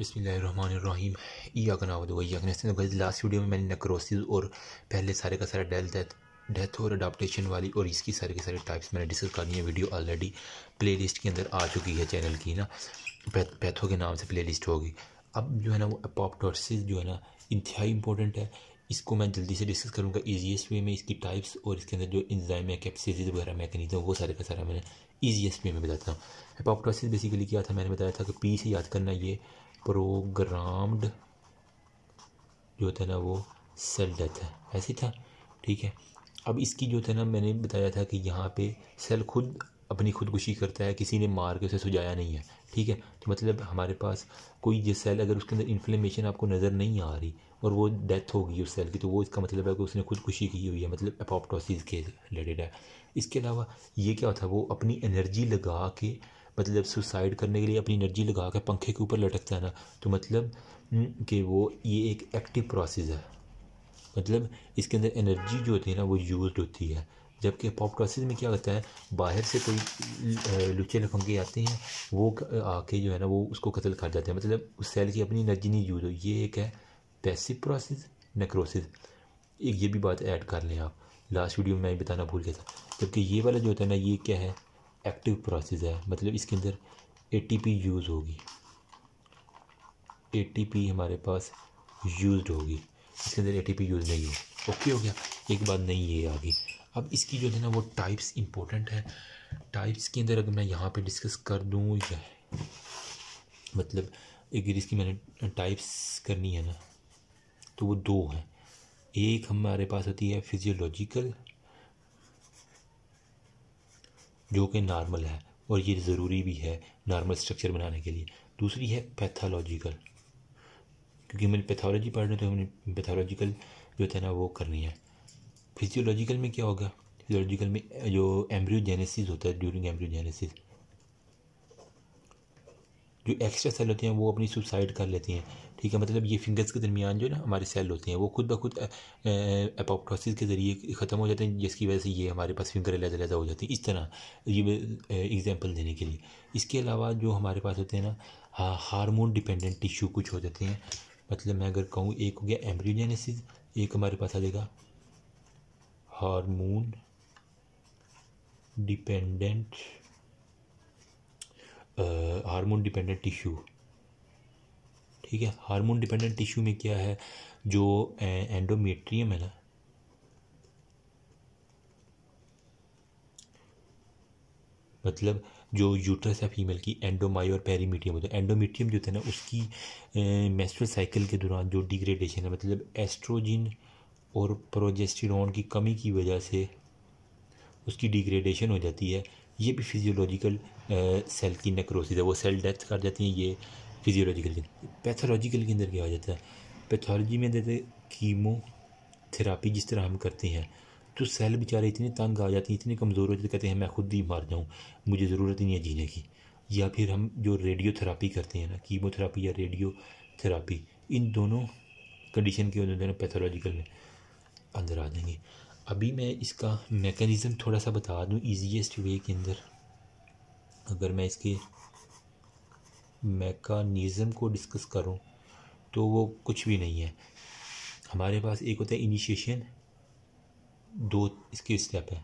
बिसमीम ईयाक नावद ईयाक नस्तिन गई last video में मैंने नक्रोसिस और पहले सारे का सारा डेल डेथ डेथ और अडाप्टेशन वाली और इसकी सारे के सारे टाइप्स मैंने डिस्कस करनी है वीडियो ऑलरेडी प्लेलिस्ट के अंदर आ चुकी है चैनल की ना पैथो के नाम से लिस्ट होगी अब जो है ना वो अपॉप्टोसिस जो है ना इंतहाई इंपॉर्टेंट है इसको मैं जल्दी से डिस्कस करूँगा ईजीएसट वे में इसकी टाइप्स और इसके अंदर जो इंजाइम है कैप्सिज वगैरह मैकेनिज्म वो सारे का सारा मैंने ईजीएसट वे में बताता हूँ हेपाप्टोसिस बेसिकली क्या था मैंने बताया था कि पी से याद करना ये प्रोग्राम्ड जो था ना वो सेल डेथ है ऐसी था ठीक है अब इसकी जो था ना मैंने बताया था कि यहाँ पे सेल खुद अपनी खुदकुशी करता है किसी ने मार के उसे सुझाया नहीं है ठीक है तो मतलब हमारे पास कोई ये सेल अगर उसके अंदर इन्फ्लेमेशन आपको नज़र नहीं आ रही और वो डेथ होगी उस सेल की तो वो इसका मतलब है कि उसने खुदकुशी की हुई है मतलब अपोप्टोसिस के रिलेटेड है इसके अलावा ये क्या होता है वो अपनी एनर्जी लगा के मतलब सुसाइड करने के लिए अपनी एनर्जी लगा कर पंखे के ऊपर लटकता है ना तो मतलब हम्म, कि वो ये एक एक्टिव प्रोसेस है मतलब इसके अंदर एनर्जी जो होती है ना वो यूज होती है जबकि पॉप प्रोसेस में क्या होता है बाहर से कोई लुचे लफंगे आते हैं वो आके जो है ना वो उसको कत्ल कर जाते हैं मतलब उस सेल की अपनी एनर्जी नहीं यूज हो ये एक है पैसिव प्रोसेस नेक्रोसिस एक ये भी बात ऐड कर लें आप लास्ट वीडियो में मैं बताना भूल गया था जबकि ये वाला जो होता है ना ये क्या है एक्टिव प्रोसेस है मतलब इसके अंदर ए यूज़ होगी ए हमारे पास यूज होगी इसके अंदर ए यूज़ नहीं हो ओके हो गया एक बात नहीं ये आ गई अब इसकी जो है ना वो टाइप्स इम्पोर्टेंट है टाइप्स के अंदर अगर मैं यहाँ पे डिस्कस कर दूँ या मतलब अगर इसकी मैंने टाइप्स करनी है ना तो वो दो हैं एक हमारे पास होती है फिजियोलॉजिकल जो कि नॉर्मल है और ये ज़रूरी भी है नॉर्मल स्ट्रक्चर बनाने के लिए दूसरी है पैथोलॉजिकल क्योंकि हमने पैथोलॉजी पढ़ रहे तो हमने पैथोलॉजिकल जो था ना वो करनी है फिजियोलॉजिकल में क्या होगा फिजियोलॉजिकल में जो एम्ब्रियोजेनेसिस होता है ड्यूरिंग एम्ब्रियोजेनेसिस जो एक्स्ट्रा सेल होती हैं वो अपनी सुसाइड कर लेती हैं ठीक है मतलब ये फिंगर्स के दरमियान जो ना हमारे सेल होते हैं वो खुद ब खुद अपोप्टोसिस के ज़रिए ख़त्म हो जाते हैं जिसकी वजह से ये हमारे पास फिंगर लहजा लहजा हो जाती है इस तरह ये एग्जाम्पल देने के लिए इसके अलावा जो हमारे पास होते हैं ना हाँ हारमोन डिपेंडेंट टिश्यू कुछ हो जाते हैं मतलब मैं अगर कहूँ एक हो गया एम्ब्रियोजेनेसिस एक हमारे पास आ जाएगा hormone dependent hormone dependent tissue ठीक है हार्मोन डिपेंडेंट टिश्यू में क्या है जो एंडोमेट्रियम है ना मतलब जो यूट्रस है फीमेल की एंडोमाई और पेरीमीटियम होता है एंडोमीट्रियम जो है ना उसकी मेस्ट्रल साइकिल के दौरान जो डिग्रेडेशन है मतलब एस्ट्रोजिन और प्रोजेस्टिरोन की कमी की वजह से उसकी डिग्रेडेशन हो जाती है ये भी फिजियोलॉजिकल सेल की नेक्रोसिस है वो सेल डेथ कर जाती हैं ये फिजियोलॉजिकल पैथोलॉजिकल के अंदर क्या हो जाता है पैथोलॉजी में जैसे कीमो थेरापी जिस तरह हम करते हैं तो सेल बेचारे इतने तंग आ जाते हैं इतने कमज़ोर हो जाते कहते हैं मैं खुद ही मार जाऊँ मुझे ज़रूरत ही नहीं है जीने की या फिर हम जो रेडियोथेरापी करते हैं ना कीमोथेरापी या रेडियो थेरापी इन दोनों कंडीशन के दोनों पैथोलॉजिकल में अंदर आ जाएंगे अभी मैं इसका मेकनिज़म थोड़ा सा बता दूं ईजीएसट वे के अंदर अगर मैं इसके मेकानिज़म को डिस्कस करूं तो वो कुछ भी नहीं है हमारे पास एक होता है इनिशिएशन दो इसके स्टेप है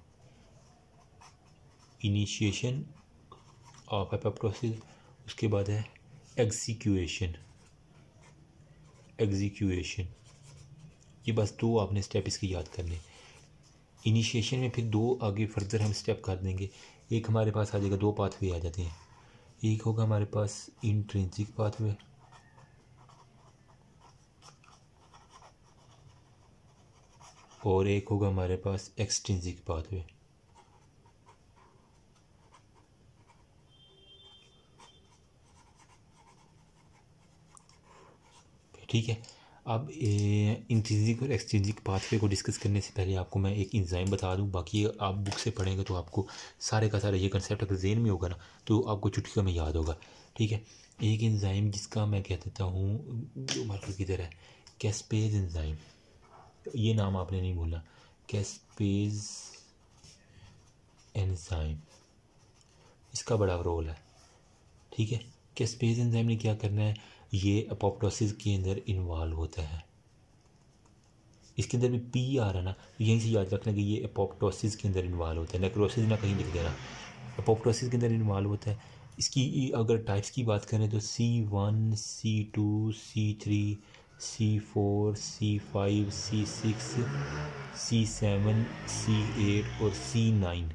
इनिशिएशन ऑफ एप प्रोसेस उसके बाद है एग्जीक्यूशन एग्जीक्यूशन ये बस दो आपने स्टेप इसके याद करने इनिशिएशन में फिर दो आगे फर्दर हम स्टेप कर देंगे एक हमारे पास आ जाएगा दो पाथवे आ जाते हैं एक होगा हमारे पास इंट्रेंसिक पाथवे और एक होगा हमारे पास एक्सटेंसिक पाथवे ठीक है अब इंथीजिक और एक्सथीजिक पाथवे को डिस्कस करने से पहले आपको मैं एक इंजाइम बता दूं बाकी आप बुक से पढ़ेंगे तो आपको सारे का सारा ये कंसेप्ट अगर जेन में होगा ना तो आपको चुटकी में याद होगा ठीक है एक इंजाइम जिसका मैं कह देता हूँ जो किधर की तरह कैसपेज इंजाइम ये नाम आपने नहीं बोला कैसपेज एनजाइम इसका बड़ा रोल है ठीक है कैसपेज एंजाइम ने क्या करना है ये अपोप्टोसिस के अंदर इन्वॉल्व होता है इसके अंदर भी पी आ रहा है ना तो यहीं से याद रखना कि ये अपोप्टोसिस के अंदर इन्वॉल्व होता है नेक्रोसिस ना कहीं लिख देना अपोप्टोसिस के अंदर इन्वॉल्व होता है इसकी अगर टाइप्स की बात करें तो C one C two C three C four C five C six C seven C eight और सी नाइन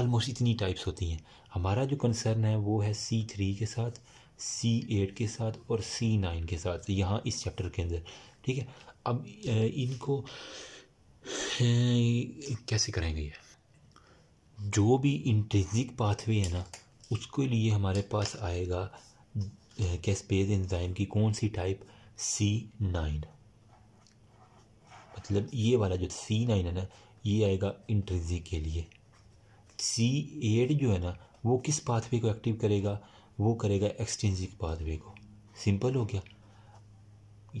आलमोस्ट इतनी टाइप्स होती हैं हमारा जो कंसर्न है वो है सी थ्री के साथ सी एट के साथ और सी नाइन के साथ यहाँ इस चैप्टर के अंदर ठीक है अब इनको कैसे करेंगे ये जो भी इंट्रेंसिक पाथवे है ना उसके लिए हमारे पास आएगा कैसपेज एंजाइम की कौन सी टाइप सी नाइन मतलब ये वाला जो सी नाइन है ना ये आएगा इंट्रेंसिक के लिए सी एट जो है ना वो किस पाथवे को एक्टिव करेगा वो करेगा एक्सटेंसिव पाथवे को सिंपल हो गया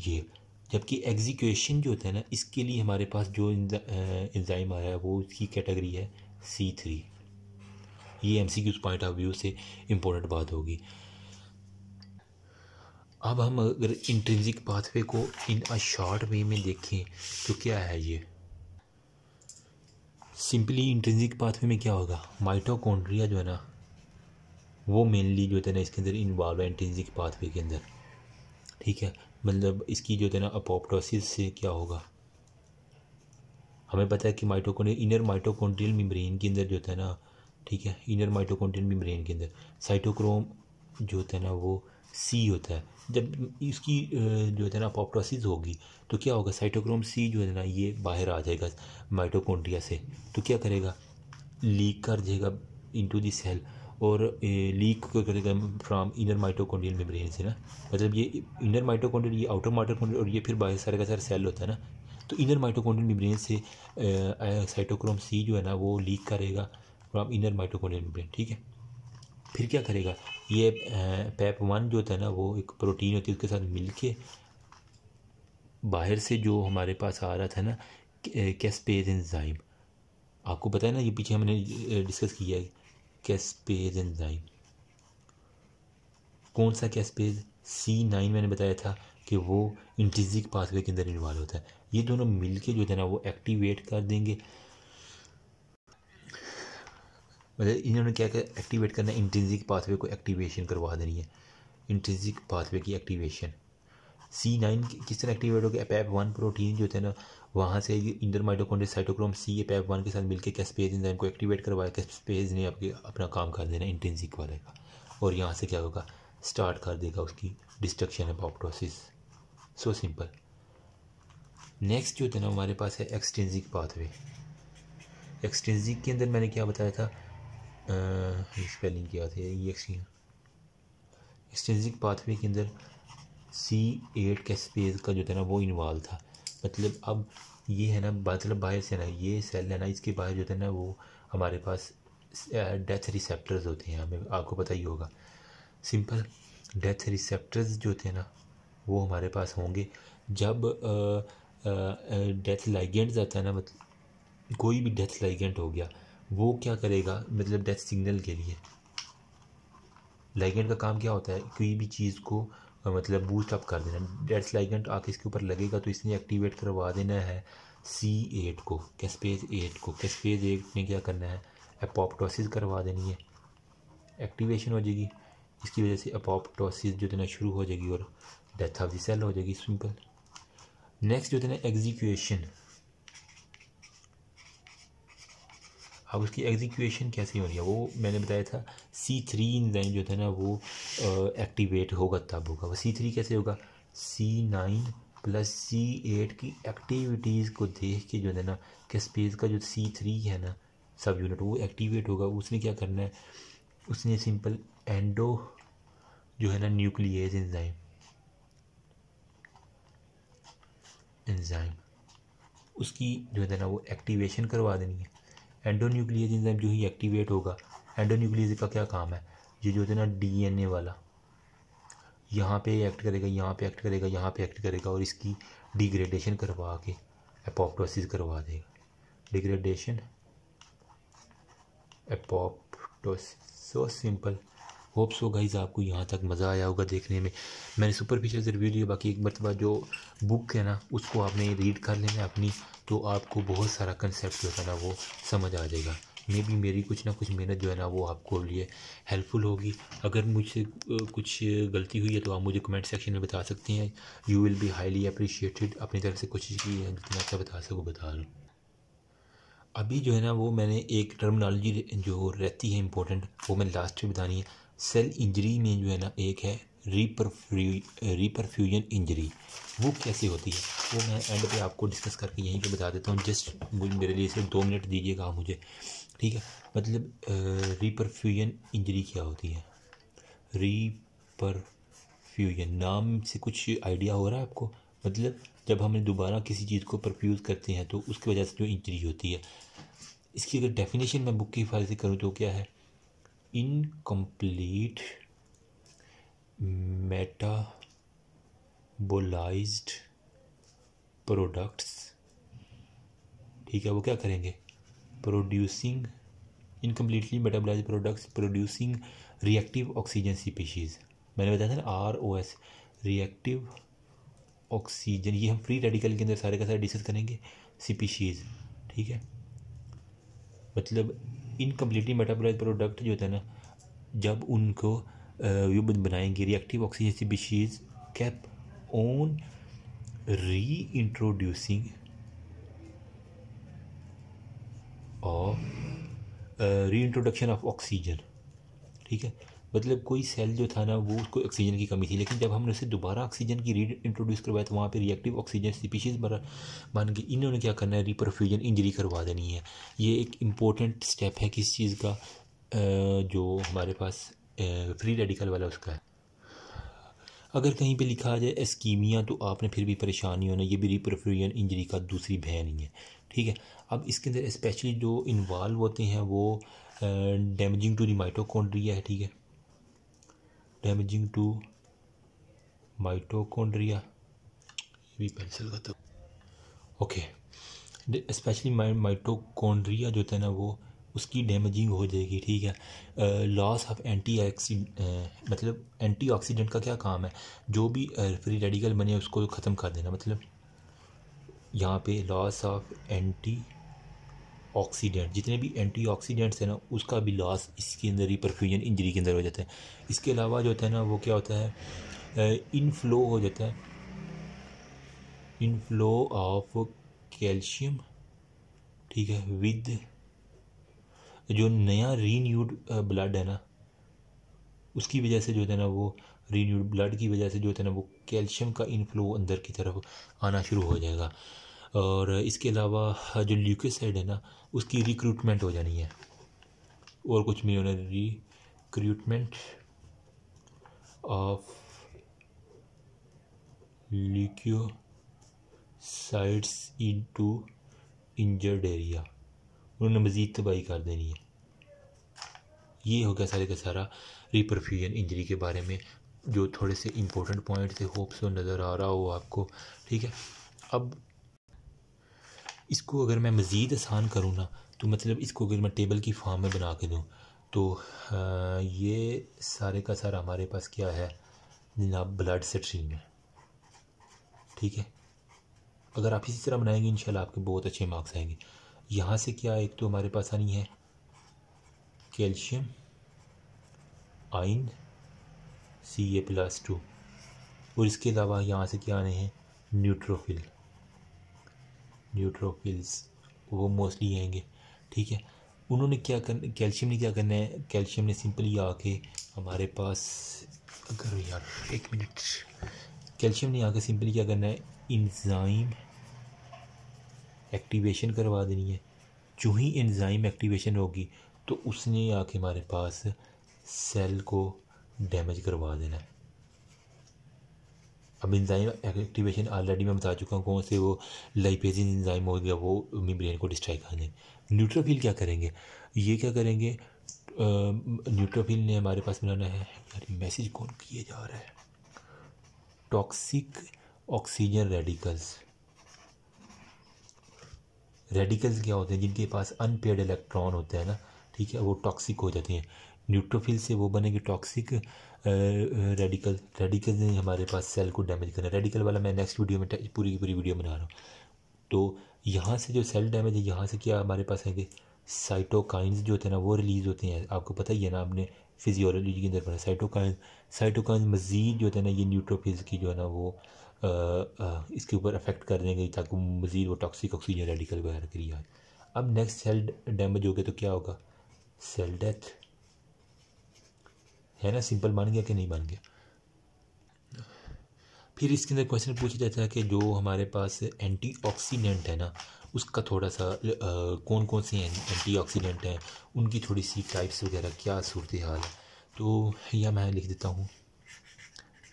ये जबकि एग्जीक्यूशन जो होता है ना इसके लिए हमारे पास जो इंजाइम आया है वो उसकी कैटेगरी है सी थ्री ये M C point of view से इम्पोर्टेंट बात होगी अब हम अगर इंट्रेंसिक पाथवे को इन अ शॉर्ट वे में देखें तो क्या है ये सिंपली इंट्रेंसिक पाथवे में क्या होगा माइटोकॉन्ड्रिया जो है ना वो मेनली जो है ना इसके अंदर इन्वॉल्व है इंटेंसिक पाथवे के अंदर ठीक है मतलब इसकी जो है ना अपोप्टोसिस से क्या होगा हमें पता है कि माइटोकोंड्रियल इनर माइटोकोंड्रियल मेम्ब्रेन के अंदर जो है ना ठीक है इनर माइटोकोंड्रियल मेम्ब्रेन के अंदर साइटोक्रोम जो होता है ना वो सी होता है जब इसकी जो है ना अपोप्टोसिस होगी तो क्या होगा साइटोक्रोम सी जो है ना ये बाहर आ जाएगा माइटोकोंड्रिया से तो क्या करेगा लीक कर जाएगा इंटू दी सेल और leak from inner mitochondrial membrane से ना मतलब ये इनर माइटोकॉन्ड्रियल ये आउटर माइटोकॉन्ड्रियल और ये फिर बाहर सारे का सारा सेल होता है ना तो इनर माइटोकॉन्ड्रियल मेम्ब्रेन से साइटोक्रोम सी जो है ना वो लीक करेगा फ्राम इनर माइटोकॉन्ड्रियल मेम्ब्रेन ठीक है फिर क्या करेगा ये पैप वन e जो होता है ना वो एक प्रोटीन होती है उसके साथ मिल के बाहर से जो हमारे पास आ रहा था ना कैसपेज एंजाइम आपको पता है ना ये पीछे हमने डिस्कस किया है कैसपेज एंजाइम कौन सा कैसपेज सी नाइन मैंने बताया था कि वो इंटीजिक पाथवे के अंदर इन्वॉल्व होता है ये दोनों मिलके जो है ना वो एक्टिवेट कर देंगे मतलब इन्होंने क्या कर एक्टिवेट करना है इंटेंसिक पाथवे को एक्टिवेशन करवा देनी है इंटेंसिक पाथवे की एक्टिवेशन सी नाइन किस तरह एक्टिवेट हो गया पैप वन प्रोटीन जो थे ना वहाँ से inner mitochondria cytochrome C Apaf one के साथ मिलकर कैसपेज इंजाइम को एक्टिवेट करवाया कैसपेज ने आपके अपना काम कर देना इंटेंसिक वाले का और यहाँ से क्या होगा स्टार्ट कर देगा उसकी destruction apoptosis so simple next जो है ना हमारे पास है एक्सटेंजिक पाथवे एक्सटेंजिक के अंदर मैंने क्या बताया था स्पेलिंग क्या थी ये एक्सटेंजिक पाथवे के अंदर सी एट के स्पेस का जो था ना वो इन्वॉल्व था मतलब अब ये है ना मतलब बाहर से ना ये सेल है ना इसके बाहर जो था ना वो हमारे पास डेथ रिसेप्टर्स होते हैं हमें आपको पता ही होगा सिंपल डेथ रिसेप्टर्स जो थे ना वो हमारे पास होंगे जब डेथ लाइगेंट आता है ना मतलब कोई भी डेथ लाइगेंट हो गया वो क्या करेगा मतलब डेथ सिग्नल के लिए लाइगेंट का काम क्या होता है कोई भी चीज़ को मतलब बूस्ट अप कर देना डेड स्लाइगेंट आके इसके ऊपर लगेगा तो इसने एक्टिवेट करवा देना है सी एट को कैसपेज एट को कैसपेज एट ने क्या करना है अपोपटोसिस करवा देनी है एक्टिवेशन हो जाएगी इसकी वजह से अपोपटोसिस जो देना शुरू हो जाएगी और डेथ ऑफ द सेल हो जाएगी सिंपल नेक्स्ट जो देना एग्जीक्यूशन अब उसकी एग्जीक्यूशन कैसे होनी है वो मैंने बताया था सी थ्री इंजाइम जो था ना वो एक्टिवेट होगा तब होगा वो सी थ्री कैसे होगा C nine plus C eight की एक्टिविटीज़ को देख के जो है ना कि स्पेस का जो सी थ्री है ना सब यूनिट वो एक्टिवेट होगा उसने क्या करना है उसने सिंपल एंडो जो है ना न्यूक्लियस इंजाइम इंजाइम उसकी जो है ना वो एक्टिवेशन करवा देनी है एंडोन्यूक्लियज इंजाइम जो ही एक्टिवेट होगा एंडोन्यूक्लियज का क्या काम है ये जो है ना डी वाला यहाँ पे एक्ट करेगा यहाँ पे एक्ट करेगा यहाँ पे एक्ट करेगा और इसकी डिग्रेडेशन करवा के एपोप्टोसिस करवा देगा degradation apoptosis so simple hopes हो गाइज आपको यहाँ तक मज़ा आया होगा देखने में मैंने सुपरफिशियल से रिव्यू लिया बाकी एक मरतबा जो बुक है ना उसको आपने रीड कर लेना अपनी तो आपको बहुत सारा कंसेप्ट जो है ना वो समझ आ जाएगा मे बी मेरी कुछ ना कुछ मेहनत जो है ना वो आपको लिए हेल्पफुल होगी अगर मुझसे कुछ गलती हुई है तो आप मुझे कमेंट सेक्शन में बता सकते हैं you will be highly appreciated अपनी तरफ से कोशिश की है जितना अच्छा बता सको बता रहा हूँ अभी जो है ना वो मैंने एक टर्मिनोलॉजी जो रहती है इंपॉर्टेंट वो मैंने लास्ट में बतानी है सेल इंजरी में जो है ना एक है रीपरफ्यू रीपरफ्यूजन इंजरी वो कैसे होती है वो मैं एंड पे आपको डिस्कस करके यहीं पे बता देता हूँ जस्ट मुझे मेरे लिए सिर्फ दो मिनट दीजिएगा मुझे ठीक है मतलब रीपरफ्यूजन इंजरी क्या होती है रीपरफ्यूजन नाम से कुछ आइडिया हो रहा है आपको मतलब जब हम दोबारा किसी चीज़ को परफ्यूज़ करते हैं तो उसकी वजह से जो इंजरी होती है इसकी अगर डेफिनेशन मैं बुक की हिफाजत से करूँ तो क्या है इनकम्प्लीट मेटाबोलाइज प्रोडक्ट्स ठीक है वो क्या करेंगे producing incompletely metabolize products producing reactive oxygen species मैंने बताया था ना R O S reactive oxygen ये हम फ्री रेडिकल के अंदर सारे का सारे डिस्कस करेंगे स्पीशीज़ ठीक है मतलब इनकम्प्लीटली मेटाबोलाइज प्रोडक्ट जो होता है ना जब उनको यूब बनाएंगे रिएक्टिव ऑक्सीजन स्पीशीज कैप ओन reintroducing reintroduction of oxygen ठीक है मतलब कोई सेल जो था ना वो उसको ऑक्सीजन की कमी थी लेकिन जब हमने उसे दोबारा ऑक्सीजन की रीड इंट्रोड्यूस करवाया तो वहाँ पे रिएक्टिव ऑक्सीजन स्पीशीज बन के इन्होंने क्या करना है रिपरफ्यूजन इंजरी करवा देनी है ये एक इम्पोर्टेंट स्टेप है किस चीज़ का जो हमारे पास फ्री रेडिकल वाला उसका है अगर कहीं पे लिखा जाए एस्कीमिया तो आपने फिर भी परेशान होना ये भी रिपरफ्यूजन इंजरी का दूसरी बहन ही है ठीक है अब इसके अंदर स्पेशली जो इन्वॉल्व होते हैं वो डैमेजिंग टू दी माइटोकॉन्ड्रिया है ठीक है डैमेजिंग टू माइटोकॉन्ड्रिया ये भी पेंसिल तो ओके स्पेशली माइटोकॉन्ड्रिया जो था ना वो उसकी डैमेजिंग हो जाएगी ठीक है लॉस ऑफ एंटी मतलब एंटीऑक्सीडेंट का क्या काम है जो भी फ्री uh, रेडिकल बने उसको ख़त्म कर देना मतलब यहाँ पे लॉस ऑफ एंटी ऑक्सीडेंट जितने भी एंटी ऑक्सीडेंट्स हैं ना उसका भी लॉस इसके अंदर ही परफ्यूजन इंजरी के अंदर हो जाता है इसके अलावा जो होता है ना वो क्या होता है इनफ्लो हो जाता है इनफ्लो ऑफ कैल्शियम ठीक है विद जो नया रीन्यूड ब्लड है ना उसकी वजह से जो है ना वो रीन्यूड ब्लड की वजह से जो है ना वो कैल्शियम का इनफ्लो अंदर की तरफ आना शुरू हो जाएगा और इसके अलावा हाँ, जो ल्यूकोसाइड है ना उसकी रिक्रूटमेंट हो जानी है और कुछ नहीं होना recruitment of leukocytes into injured area उन्होंने मज़ीद तबाही कर देनी है ये हो गया सारे का सारा रिपरफ्यूजन इंजरी के बारे में जो थोड़े से इम्पोर्टेंट पॉइंट थे होप्स नज़र आ रहा हो आपको ठीक है अब इसको अगर मैं मज़ीद आसान करूँ ना तो मतलब इसको अगर मैं टेबल की फॉर्म में बना के दूँ तो आ, ये सारे का सारा हमारे पास क्या है जनाब ब्लड स्ट्रीम है ठीक है अगर आप इसी तरह बनाएंगे इन आपके बहुत अच्छे मार्क्स आएंगे यहाँ से क्या एक तो हमारे पास आनी है कैल्शियम आइन सी ए प्लस टू और इसके अलावा यहाँ से क्या आने हैं न्यूट्रोफिल न्यूट्रोफिल्स वो मोस्टली आएंगे ठीक है उन्होंने क्या करना कैल्शियम ने क्या करना है कैल्शियम ने सिंपली आके हमारे पास अगर यार एक मिनट कैल्शियम ने आके सिंपली क्या करना है इंजाइम एक्टिवेशन करवा देनी है जो ही इंजाइम एक्टिवेशन होगी तो उसने आके हमारे पास सेल को डैमेज करवा देना है अब इंजाइम एक्टिवेशन ऑलरेडी मैं बता चुका हूँ कौन से वो लाइपेजिन इंजाइम हो गया वो मेम्ब्रेन को डिस्ट्राइक करने न्यूट्रोफिल क्या करेंगे ये क्या करेंगे न्यूट्रोफिल ने हमारे पास बनाना है मैसेज कौन किए जा रहा है टॉक्सिक ऑक्सीजन रेडिकल्स रेडिकल्स क्या होते हैं जिनके पास अनपेड इलेक्ट्रॉन होते हैं ना ठीक है वो टॉक्सिक हो जाते हैं न्यूट्रोफिल से वो बनेंगे टॉक्सिक रेडिकल रेडिकल ने हमारे पास सेल को डैमेज करना रेडिकल वाला मैं नेक्स्ट वीडियो में पूरी की पूरी वीडियो बना रहा हूँ तो यहाँ से जो सेल डैमेज है यहाँ से क्या हमारे पास है कि साइटोकाइंस जो होते हैं ना वो रिलीज़ होते हैं आपको पता ही है ना आपने फिजियोलॉजी के अंदर पढ़ा साइटोकाइंस साइटोकाइंस मज़ीद जो है ना ये न्यूट्रोफिज की जो है ना वो आ, आ, इसके ऊपर अफेक्ट कर देंगे ताकि मज़ीद वो टॉक्सिक ऑक्सीजन रेडिकल वगैरह क्रिया अब नेक्स्ट सेल डैमेज हो गया तो क्या होगा सेल डेथ है ना सिंपल बन गया कि नहीं बन गया फिर इसके अंदर क्वेश्चन पूछा जाता है कि जो हमारे पास एंटीऑक्सीडेंट है ना उसका थोड़ा सा आ, कौन कौन से एंटीऑक्सीडेंट हैं उनकी थोड़ी सी टाइप्स वगैरह क्या सूरत हाल है तो यह मैं लिख देता हूँ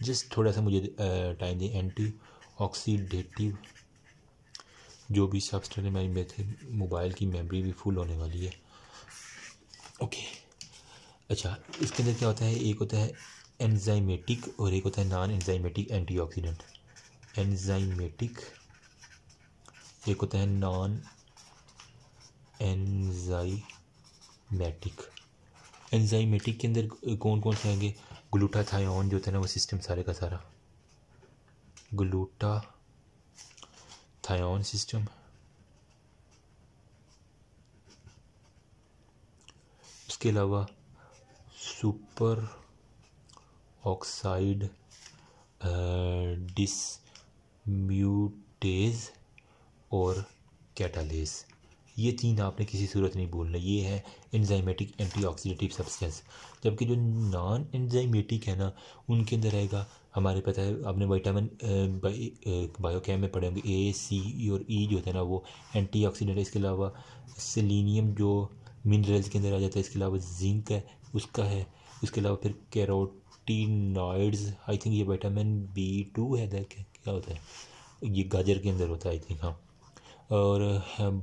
जस्ट थोड़ा सा मुझे टाइम दें एंटी ऑक्सीडेटिव जो भी है मेरी मोबाइल की मेमोरी भी फुल होने वाली है ओके okay. अच्छा इसके अंदर क्या होता है एक होता है एनजाइमेटिक और एक होता है नॉन एंटी एंटीऑक्सीडेंट एनजाइमेटिक एक होता है नॉन एनजाइमेटिक एनजाइमेटिक के अंदर कौन कौन से आएंगे ग्लूटा थायोन जो होता है ना वो सिस्टम सारे का सारा ग्लूटा थायोन सिस्टम उसके अलावा सुपर ऑक्साइड डिसम्यूटेज और कैटालेस ये तीन आपने किसी सूरत नहीं बोलना ये है एंजाइमेटिक एंटीऑक्सीडेटिव सब्सटेंस जबकि जो नॉन एंजाइमेटिक है ना उनके अंदर रहेगा हमारे पता है आपने वाइटामिन बायोकेम में पढ़े होंगे ए सी e और ई e जो होता है ना वो एंटीऑक्सीडेंट है इसके अलावा सेलिनियम जो मिनरल्स के अंदर आ जाता है इसके अलावा जिंक है उसका है उसके अलावा फिर कैरोटीनॉइड्स आई थिंक ये विटामिन बी टू है क्या क्या होता है ये गाजर के अंदर होता है आई थिंक हाँ और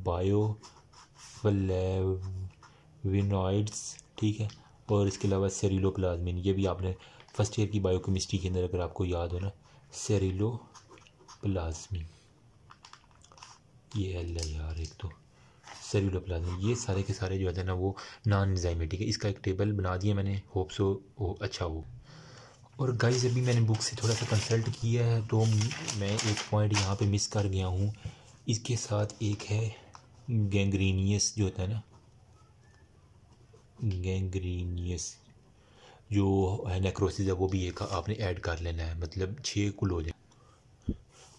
बायो हाँ, विनॉइड्स ठीक है और इसके अलावा सेरिलो प्लाजमिन ये भी आपने फर्स्ट ईयर की बायोकेमिस्ट्री के अंदर अगर आपको याद हो ना सेरिलो प्लाजमिन ये अल्लाह यार एक तो सेलुलर प्लाज्म ये सारे के सारे जो है ना वो नॉन निज़ामी ठीक है इसका एक टेबल बना दिया मैंने होप सो वो अच्छा हो और गाइस अभी मैंने बुक से थोड़ा सा कंसल्ट किया है तो मैं एक पॉइंट यहाँ पे मिस कर गया हूँ इसके साथ एक है गेंग्रीनियस जो होता है ना गेंग्रीनियस जो है नेक्रोसिस है वो भी एक आपने ऐड कर लेना है मतलब छः कुल हो जाए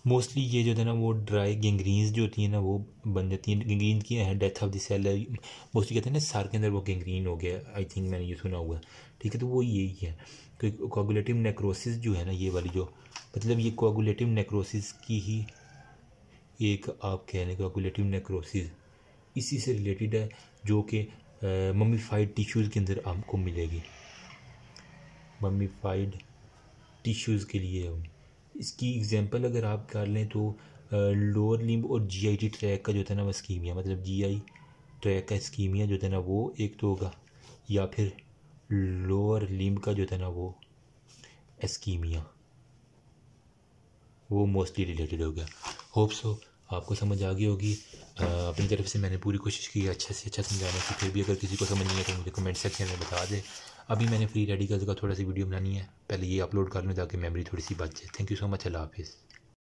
मोस्टली ये जो है ना वो ड्राई गेंग्रीन्स जो होती है ना वो बन जाती हैं गेंग्रीन की है death of the cell mostly कहते हैं ना सार के अंदर वो गेंग्रीन हो गया आई थिंक मैंने ये सुना हुआ ठीक है तो वो यही है कोगुलेटिव नेक्रोसिस जो है ना ये वाली जो मतलब ये कोगुलेटिव नेक्रोसिस की ही एक आप कह रहे कोगुलेटिव नेक्रोसिस इसी से रिलेटेड है जो कि ममीफाइड टिश्यूज़ के अंदर आपको मिलेगी ममीफाइड टिश्यूज़ के लिए इसकी एग्जांपल अगर आप कर लें तो लोअर लिम्ब और जीआईटी ट्रैक का जो था ना वो स्कीमिया मतलब जीआई ट्रैक का स्कीमिया जो था ना वो एक तो होगा या फिर लोअर लिम्ब का जो था ना वो स्कीमिया वो मोस्टली रिलेटेड हो गया होप सो आपको समझ आ गई होगी अपनी तरफ से मैंने पूरी कोशिश की अच्छे से अच्छा समझाने की फिर भी अगर किसी को समझ नहीं है तो मुझे कमेंट सेक्शन में बता दें अभी मैंने फ्री रेडिकल्स का थोड़ा सी वीडियो बनानी है पहले ये अपलोड कर लूँ ताकि मेमोरी थोड़ी सी बच जाए थैंक यू सो मच अल्लाह हाफिज़